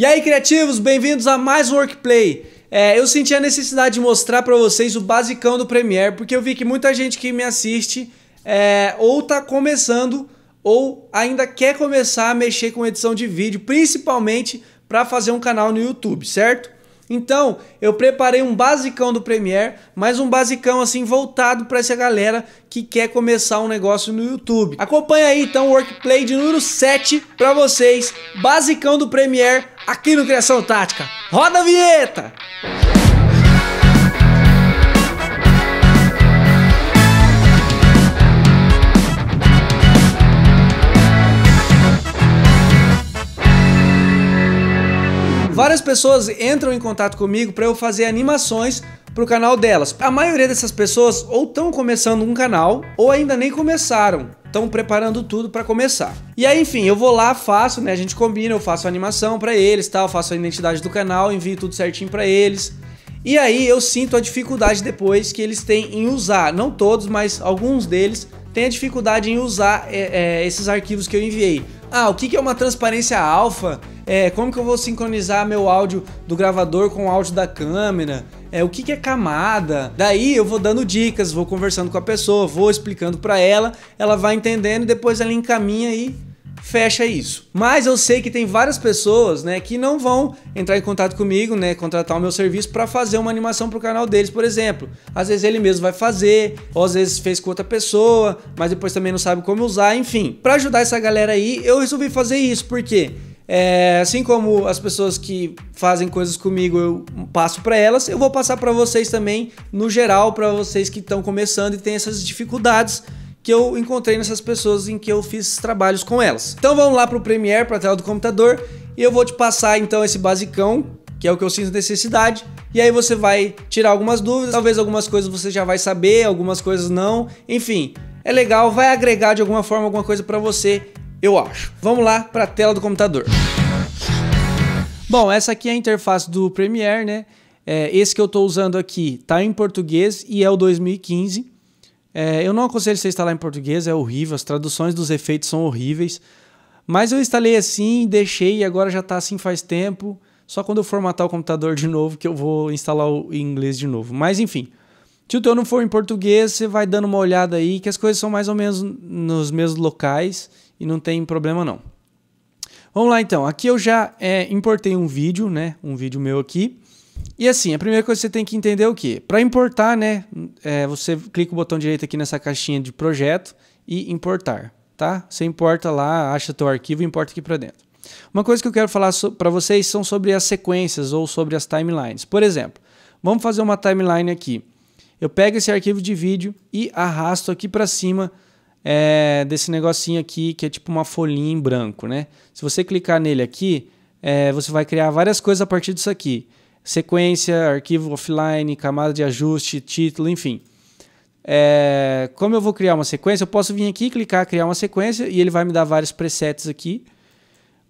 E aí, criativos, bem-vindos a mais um Workplay. É, eu senti a necessidade de mostrar para vocês o basicão do Premiere, porque eu vi que muita gente que me assiste é, ou tá começando ou ainda quer começar a mexer com edição de vídeo, principalmente para fazer um canal no YouTube, certo? Então, eu preparei um basicão do Premiere, mas um basicão assim voltado para essa galera que quer começar um negócio no YouTube. Acompanha aí então o Workplay de número 7 para vocês, basicão do Premiere aqui no Criação Tática. Roda a vinheta! Várias pessoas entram em contato comigo para eu fazer animações para o canal delas. A maioria dessas pessoas ou estão começando um canal ou ainda nem começaram. Estão preparando tudo para começar. E aí, enfim, eu vou lá, faço, né? A gente combina, eu faço animação para eles, tal, faço a identidade do canal, envio tudo certinho para eles. E aí eu sinto a dificuldade depois que eles têm em usar, não todos, mas alguns deles têm a dificuldade em usar é, é, esses arquivos que eu enviei. Ah, o que é uma transparência alfa? é, como que eu vou sincronizar meu áudio do gravador com o áudio da câmera, é, o que, que é camada. Daí eu vou dando dicas, vou conversando com a pessoa, vou explicando para ela, ela vai entendendo e depois ela encaminha e fecha isso. Mas eu sei que tem várias pessoas, né, que não vão entrar em contato comigo, né, contratar o meu serviço para fazer uma animação pro canal deles, por exemplo. Às vezes ele mesmo vai fazer, ou às vezes fez com outra pessoa, mas depois também não sabe como usar, enfim. Para ajudar essa galera aí, eu resolvi fazer isso, porque quê? É, assim como as pessoas que fazem coisas comigo eu passo para elas, eu vou passar para vocês também, no geral, para vocês que estão começando e têm essas dificuldades que eu encontrei nessas pessoas em que eu fiz trabalhos com elas. Então vamos lá para o Premiere, para a tela do computador, e eu vou te passar então esse basicão, que é o que eu sinto necessidade, e aí você vai tirar algumas dúvidas, talvez algumas coisas você já vai saber, algumas coisas não, enfim, é legal, vai agregar de alguma forma alguma coisa para você eu acho. Vamos lá para a tela do computador. Bom, essa aqui é a interface do Premiere, né? É, esse que eu estou usando aqui Está em português e é o 2015. É, eu não aconselho você instalar em português, é horrível, as traduções dos efeitos são horríveis. Mas eu instalei assim, deixei e agora já está assim faz tempo. Só quando eu formatar o computador de novo que eu vou instalar o inglês de novo. Mas enfim, se o teu não for em português, você vai dando uma olhada aí que as coisas são mais ou menos nos mesmos locais e não tem problema não. Vamos lá então, aqui eu já é, importei um vídeo, né? Um vídeo meu aqui. E assim, a primeira coisa que você tem que entender é o que? Para importar, né? É, você clica o botão direito aqui nessa caixinha de projeto e importar, tá? Você importa lá, acha teu arquivo e importa aqui para dentro. Uma coisa que eu quero falar so para vocês são sobre as sequências ou sobre as timelines. Por exemplo, vamos fazer uma timeline aqui. Eu pego esse arquivo de vídeo e arrasto aqui para cima é, desse negocinho aqui que é tipo uma folhinha em branco, né? Se você clicar nele aqui, é, você vai criar várias coisas a partir disso aqui. Sequência, arquivo offline, camada de ajuste, título, enfim. É, como eu vou criar uma sequência, eu posso vir aqui, clicar, criar uma sequência e ele vai me dar vários presets aqui.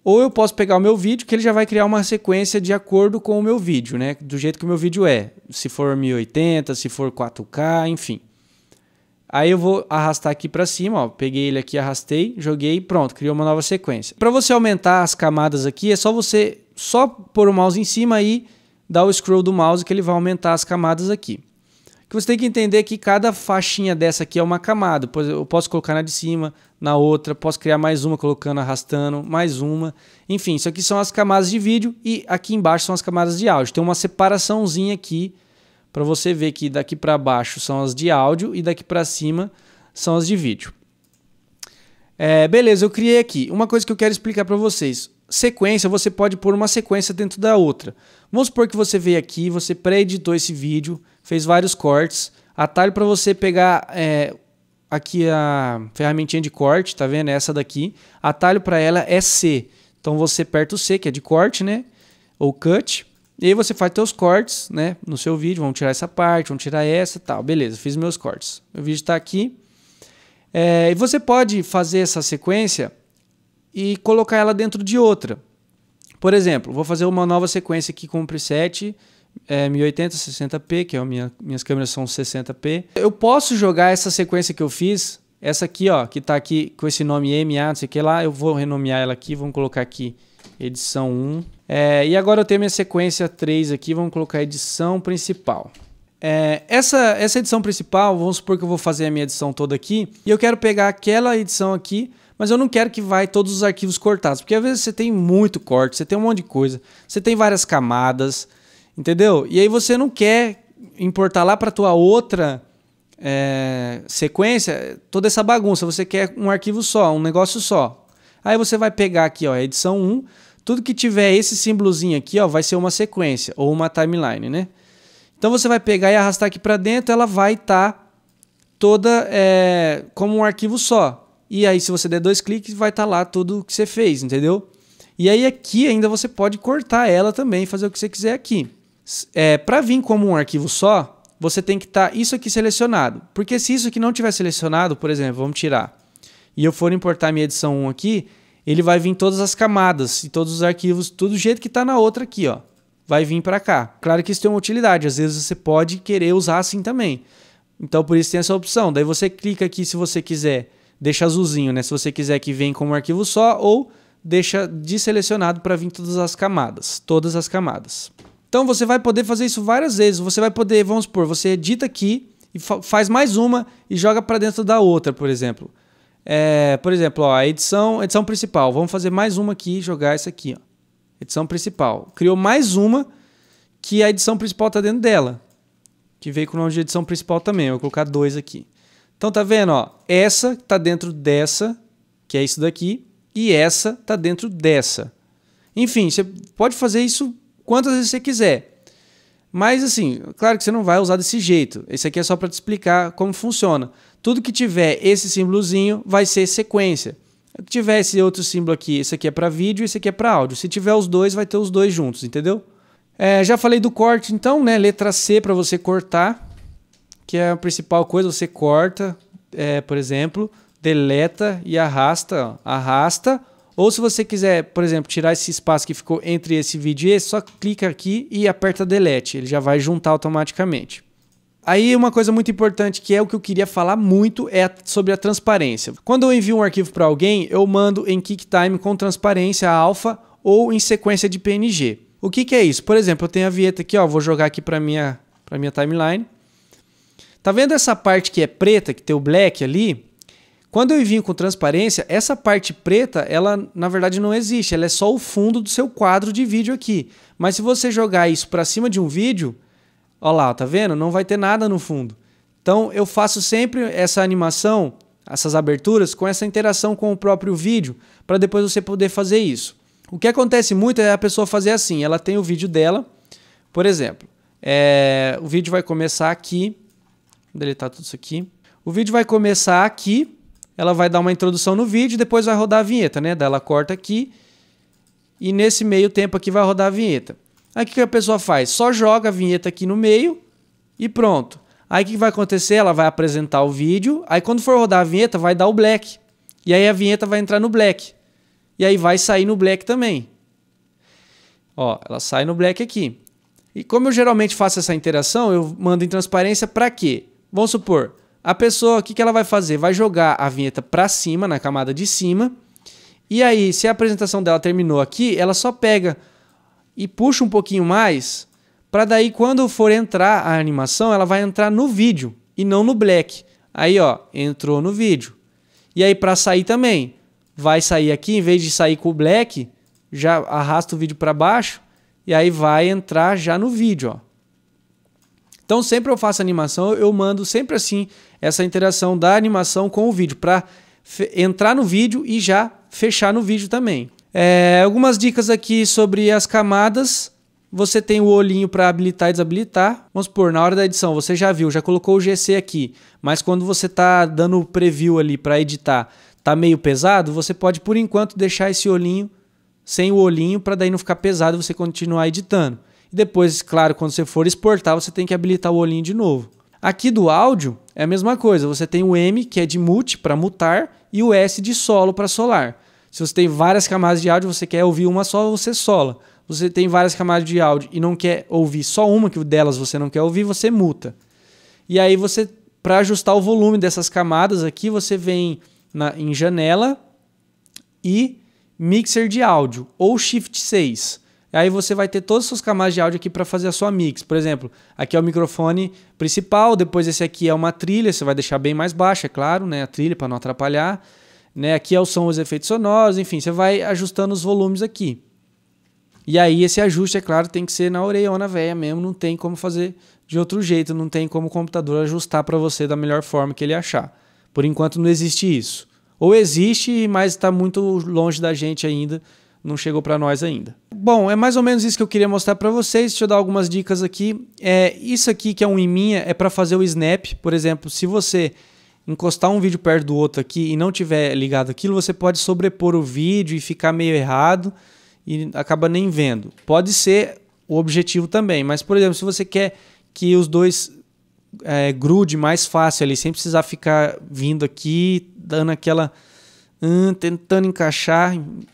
Ou eu posso pegar o meu vídeo, que ele já vai criar uma sequência de acordo com o meu vídeo, né? Do jeito que o meu vídeo é. Se for 1080, se for 4K, enfim. Aí eu vou arrastar aqui para cima, ó, peguei ele aqui, arrastei, joguei, pronto, criou uma nova sequência. Para você aumentar as camadas aqui, é só você só pôr o mouse em cima e dar o scroll do mouse que ele vai aumentar as camadas aqui. O Que você tem que entender é que cada faixinha dessa aqui é uma camada. Eu posso colocar na de cima, na outra, posso criar mais uma colocando, arrastando, mais uma. Enfim, isso aqui são as camadas de vídeo e aqui embaixo são as camadas de áudio. Tem uma separaçãozinha aqui para você ver que daqui para baixo são as de áudio e daqui para cima são as de vídeo. É, beleza, eu criei aqui. Uma coisa que eu quero explicar para vocês. Sequência, você pode pôr uma sequência dentro da outra. Vamos supor que você veio aqui, você pré-editou esse vídeo, fez vários cortes. Atalho para você pegar é, aqui a ferramentinha de corte, tá vendo? É essa daqui. Atalho para ela é C. Então você aperta o C, que é de corte, né? Ou cut. E aí você faz seus cortes, né, no seu vídeo, vamos tirar essa parte, vamos tirar essa, tal, beleza, fiz meus cortes. Meu vídeo está aqui. É, e você pode fazer essa sequência e colocar ela dentro de outra. Por exemplo, vou fazer uma nova sequência aqui com o preset é, 1080, 60p, que é a minha, minhas câmeras são 60p. Eu posso jogar essa sequência que eu fiz, essa aqui, ó, que está aqui com esse nome MA, não sei o que lá, eu vou renomear ela aqui, vamos colocar aqui edição 1. É, e agora eu tenho minha sequência 3 aqui, vamos colocar edição principal. É, essa, essa edição principal, vamos supor que eu vou fazer a minha edição toda aqui, e eu quero pegar aquela edição aqui, mas eu não quero que vai todos os arquivos cortados, porque às vezes você tem muito corte, você tem um monte de coisa, você tem várias camadas, entendeu? E aí você não quer importar lá para tua outra é, sequência toda essa bagunça, você quer um arquivo só, um negócio só. Aí você vai pegar aqui, ó, edição 1, tudo que tiver esse símbolozinho aqui, ó, vai ser uma sequência ou uma timeline, né? Então você vai pegar e arrastar aqui para dentro, ela vai estar tá toda é, como um arquivo só. E aí, se você der dois cliques, vai estar tá lá tudo que você fez, entendeu? E aí aqui ainda você pode cortar ela também, fazer o que você quiser aqui. É, para vir como um arquivo só, você tem que estar tá isso aqui selecionado. Porque se isso aqui não tiver selecionado, por exemplo, vamos tirar, e eu for importar minha edição 1 aqui, ele vai vir todas as camadas e todos os arquivos, tudo do jeito que está na outra aqui, ó. Vai vir para cá. Claro que isso tem uma utilidade, às vezes você pode querer usar assim também. Então por isso tem essa opção. Daí você clica aqui se você quiser, deixa azulzinho, né? Se você quiser que venha como arquivo só ou deixa deselecionado para vir todas as camadas, todas as camadas. Então você vai poder fazer isso várias vezes. Você vai poder, vamos supor, você edita aqui e fa faz mais uma e joga para dentro da outra, por exemplo. É, por exemplo, ó, a edição, edição principal. Vamos fazer mais uma aqui, jogar essa aqui. Ó. Edição principal. Criou mais uma que a edição principal está dentro dela. Que veio com o nome de edição principal também. Eu vou colocar dois aqui. Então tá vendo? Ó, essa está dentro dessa, que é isso daqui, e essa está dentro dessa. Enfim, você pode fazer isso quantas vezes você quiser. Mas assim, claro que você não vai usar desse jeito. Esse aqui é só para te explicar como funciona. Tudo que tiver esse símbolozinho vai ser sequência. Se tiver esse outro símbolo aqui, esse aqui é para vídeo e esse aqui é para áudio. Se tiver os dois, vai ter os dois juntos, entendeu? É, já falei do corte então, né? Letra C para você cortar, que é a principal coisa. Você corta, é, por exemplo, deleta e arrasta. Ó. Arrasta ou se você quiser, por exemplo, tirar esse espaço que ficou entre esse vídeo e esse, só clica aqui e aperta delete, ele já vai juntar automaticamente. Aí uma coisa muito importante que é o que eu queria falar muito é sobre a transparência. Quando eu envio um arquivo para alguém, eu mando em QuickTime com transparência alfa ou em sequência de PNG. O que, que é isso? Por exemplo, eu tenho a vinheta aqui, ó, vou jogar aqui para minha para minha timeline. Tá vendo essa parte que é preta, que tem o black ali? Quando eu envio com transparência, essa parte preta, ela na verdade não existe, ela é só o fundo do seu quadro de vídeo aqui. Mas se você jogar isso para cima de um vídeo, ó lá, tá vendo? Não vai ter nada no fundo. Então eu faço sempre essa animação, essas aberturas, com essa interação com o próprio vídeo, para depois você poder fazer isso. O que acontece muito é a pessoa fazer assim, ela tem o vídeo dela, por exemplo, é, o vídeo vai começar aqui, vou deletar tá tudo isso aqui, o vídeo vai começar aqui, ela vai dar uma introdução no vídeo, depois vai rodar a vinheta, né? Daí ela corta aqui e nesse meio tempo aqui vai rodar a vinheta. Aí o que a pessoa faz? Só joga a vinheta aqui no meio e pronto. Aí o que vai acontecer? Ela vai apresentar o vídeo, aí quando for rodar a vinheta vai dar o black. E aí a vinheta vai entrar no black. E aí vai sair no black também. Ó, ela sai no black aqui. E como eu geralmente faço essa interação, eu mando em transparência para quê? Vamos supor, a pessoa, o que, que ela vai fazer? Vai jogar a vinheta para cima, na camada de cima. E aí, se a apresentação dela terminou aqui, ela só pega e puxa um pouquinho mais, para daí quando for entrar a animação, ela vai entrar no vídeo e não no black. Aí, ó, entrou no vídeo. E aí para sair também, vai sair aqui, em vez de sair com o black, já arrasta o vídeo para baixo e aí vai entrar já no vídeo, ó. Então sempre eu faço animação, eu mando sempre assim essa interação da animação com o vídeo, para entrar no vídeo e já fechar no vídeo também. É, algumas dicas aqui sobre as camadas. Você tem o olhinho para habilitar e desabilitar. Vamos supor, na hora da edição, você já viu, já colocou o GC aqui, mas quando você está dando o preview ali para editar, tá meio pesado, você pode por enquanto deixar esse olhinho sem o olhinho para daí não ficar pesado você continuar editando. E depois, claro, quando você for exportar, você tem que habilitar o olhinho de novo. Aqui do áudio é a mesma coisa, você tem o M que é de mute para mutar e o S de solo para solar. Se você tem várias camadas de áudio, você quer ouvir uma só, você sola. Você tem várias camadas de áudio e não quer ouvir só uma que delas você não quer ouvir, você muta. E aí você para ajustar o volume dessas camadas aqui, você vem na, em janela e mixer de áudio ou shift 6. E aí você vai ter todas as suas camadas de áudio aqui para fazer a sua mix. Por exemplo, aqui é o microfone principal, depois esse aqui é uma trilha, você vai deixar bem mais baixa, é claro, né, a trilha para não atrapalhar. Né, aqui é o som, os efeitos sonoros, enfim, você vai ajustando os volumes aqui. E aí esse ajuste, é claro, tem que ser na orelhona velha mesmo, não tem como fazer de outro jeito, não tem como o computador ajustar para você da melhor forma que ele achar. Por enquanto não existe isso. Ou existe, mas está muito longe da gente ainda não chegou para nós ainda. Bom, é mais ou menos isso que eu queria mostrar para vocês. Deixa eu dar algumas dicas aqui. É, isso aqui que é um iminha é para fazer o snap. Por exemplo, se você encostar um vídeo perto do outro aqui e não tiver ligado aquilo, você pode sobrepor o vídeo e ficar meio errado e acaba nem vendo. Pode ser o objetivo também, mas por exemplo, se você quer que os dois é, grude mais fácil ali, sem precisar ficar vindo aqui, dando aquela hum, tentando encaixar.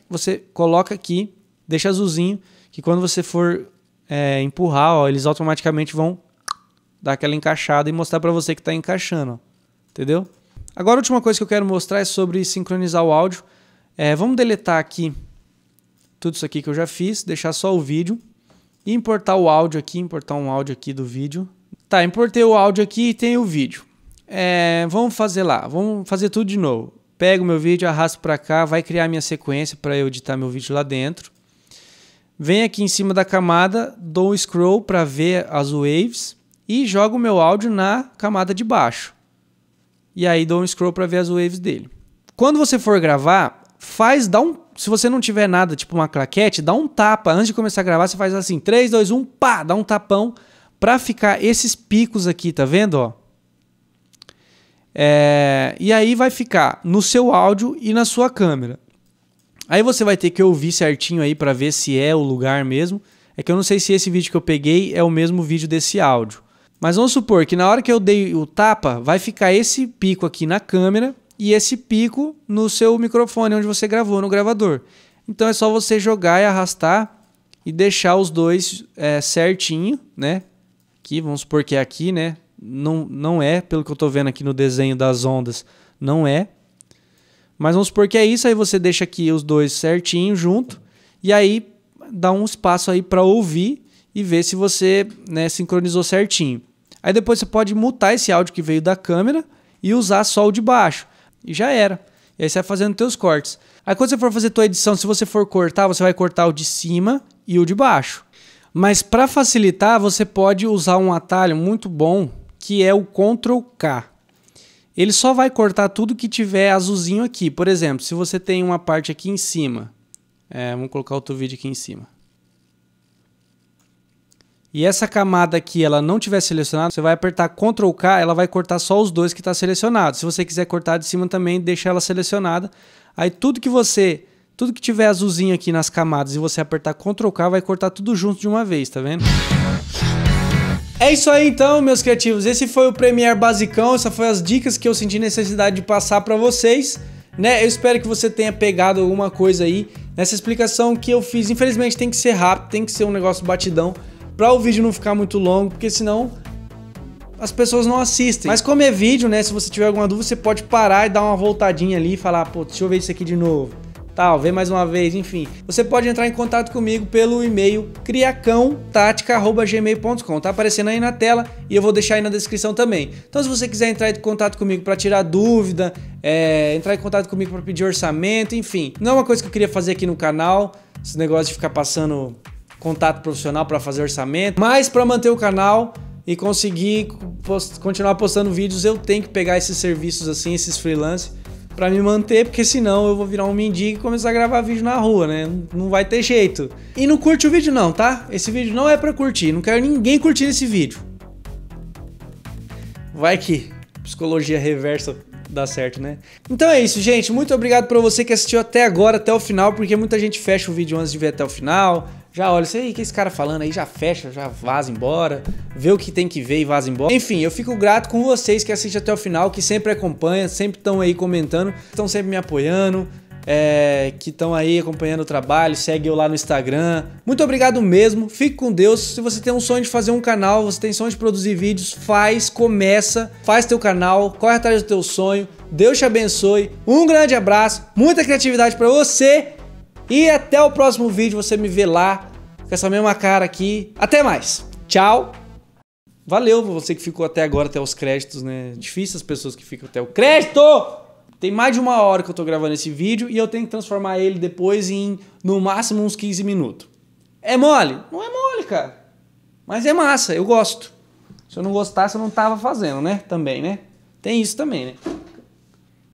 Você coloca aqui, deixa azulzinho, que quando você for é, empurrar, ó, eles automaticamente vão dar aquela encaixada e mostrar para você que está encaixando. Ó. Entendeu? Agora, a última coisa que eu quero mostrar é sobre sincronizar o áudio. É, vamos deletar aqui tudo isso aqui que eu já fiz, deixar só o vídeo e importar o áudio aqui, importar um áudio aqui do vídeo. Tá, importei o áudio aqui e tem o vídeo. É, vamos fazer lá, vamos fazer tudo de novo pego meu vídeo, arrasto para cá, vai criar minha sequência para eu editar meu vídeo lá dentro. Venho aqui em cima da camada, dou um scroll para ver as waves e jogo meu áudio na camada de baixo. E aí dou um scroll para ver as waves dele. Quando você for gravar, faz, dá um, se você não tiver nada, tipo uma claquete, dá um tapa antes de começar a gravar, você faz assim, 3 2 1, pá, dá um tapão para ficar esses picos aqui, tá vendo, ó? É, e aí vai ficar no seu áudio e na sua câmera. Aí você vai ter que ouvir certinho aí para ver se é o lugar mesmo. É que eu não sei se esse vídeo que eu peguei é o mesmo vídeo desse áudio. Mas vamos supor que na hora que eu dei o tapa, vai ficar esse pico aqui na câmera e esse pico no seu microfone onde você gravou no gravador. Então é só você jogar e arrastar e deixar os dois é, certinho, né? Aqui, vamos supor que é aqui, né? Não, não é, pelo que eu estou vendo aqui no desenho das ondas, não é. Mas vamos supor que é isso, aí você deixa aqui os dois certinho junto e aí dá um espaço aí para ouvir e ver se você né, sincronizou certinho. Aí depois você pode mutar esse áudio que veio da câmera e usar só o de baixo. E já era. E aí você vai fazendo teus cortes. Aí quando você for fazer tua edição, se você for cortar, você vai cortar o de cima e o de baixo. Mas para facilitar, você pode usar um atalho muito bom que é o Ctrl K. Ele só vai cortar tudo que tiver azulzinho aqui. Por exemplo, se você tem uma parte aqui em cima. É, vamos colocar outro vídeo aqui em cima. E essa camada aqui, ela não tiver selecionada, você vai apertar Ctrl K, ela vai cortar só os dois que está selecionado. Se você quiser cortar de cima também, deixa ela selecionada. Aí tudo que você, tudo que tiver azulzinho aqui nas camadas e você apertar Ctrl K, vai cortar tudo junto de uma vez, tá vendo? É isso aí então, meus criativos. Esse foi o Premiere basicão, essas foram as dicas que eu senti necessidade de passar para vocês, né? Eu espero que você tenha pegado alguma coisa aí nessa explicação que eu fiz. Infelizmente tem que ser rápido, tem que ser um negócio batidão para o vídeo não ficar muito longo, porque senão as pessoas não assistem. Mas como é vídeo, né? Se você tiver alguma dúvida, você pode parar e dar uma voltadinha ali e falar, pô, deixa eu ver isso aqui de novo tal, vê mais uma vez, enfim. Você pode entrar em contato comigo pelo e-mail criacãotática.gmail.com. Tá aparecendo aí na tela e eu vou deixar aí na descrição também. Então, se você quiser entrar em contato comigo para tirar dúvida, é, entrar em contato comigo para pedir orçamento, enfim. Não é uma coisa que eu queria fazer aqui no canal, esse negócio de ficar passando contato profissional para fazer orçamento, mas para manter o canal e conseguir post continuar postando vídeos, eu tenho que pegar esses serviços assim, esses freelancers para me manter, porque senão eu vou virar um mendigo e começar a gravar vídeo na rua, né? Não vai ter jeito. E não curte o vídeo não, tá? Esse vídeo não é para curtir, não quero ninguém curtir esse vídeo. Vai que psicologia reversa dá certo, né? Então é isso, gente. Muito obrigado para você que assistiu até agora, até o final, porque muita gente fecha o vídeo antes de ver até o final já olha, sei que esse cara falando aí, já fecha, já vaza embora, vê o que tem que ver e vaza embora. Enfim, eu fico grato com vocês que assistem até o final, que sempre acompanham, sempre estão aí comentando, estão sempre me apoiando. É, que estão aí acompanhando o trabalho, segue eu lá no Instagram. Muito obrigado mesmo, fique com Deus. Se você tem um sonho de fazer um canal, você tem sonho de produzir vídeos, faz, começa, faz teu canal, corre atrás do teu sonho. Deus te abençoe, um grande abraço, muita criatividade para você e até o próximo vídeo, você me vê lá com essa mesma cara aqui. Até mais. Tchau. Valeu você que ficou até agora, até os créditos, né? Difícil as pessoas que ficam até o crédito! Tem mais de uma hora que eu tô gravando esse vídeo e eu tenho que transformar ele depois em, no máximo, uns 15 minutos. É mole? Não é mole, cara. Mas é massa, eu gosto. Se eu não gostasse, eu não tava fazendo, né? Também, né? Tem isso também, né?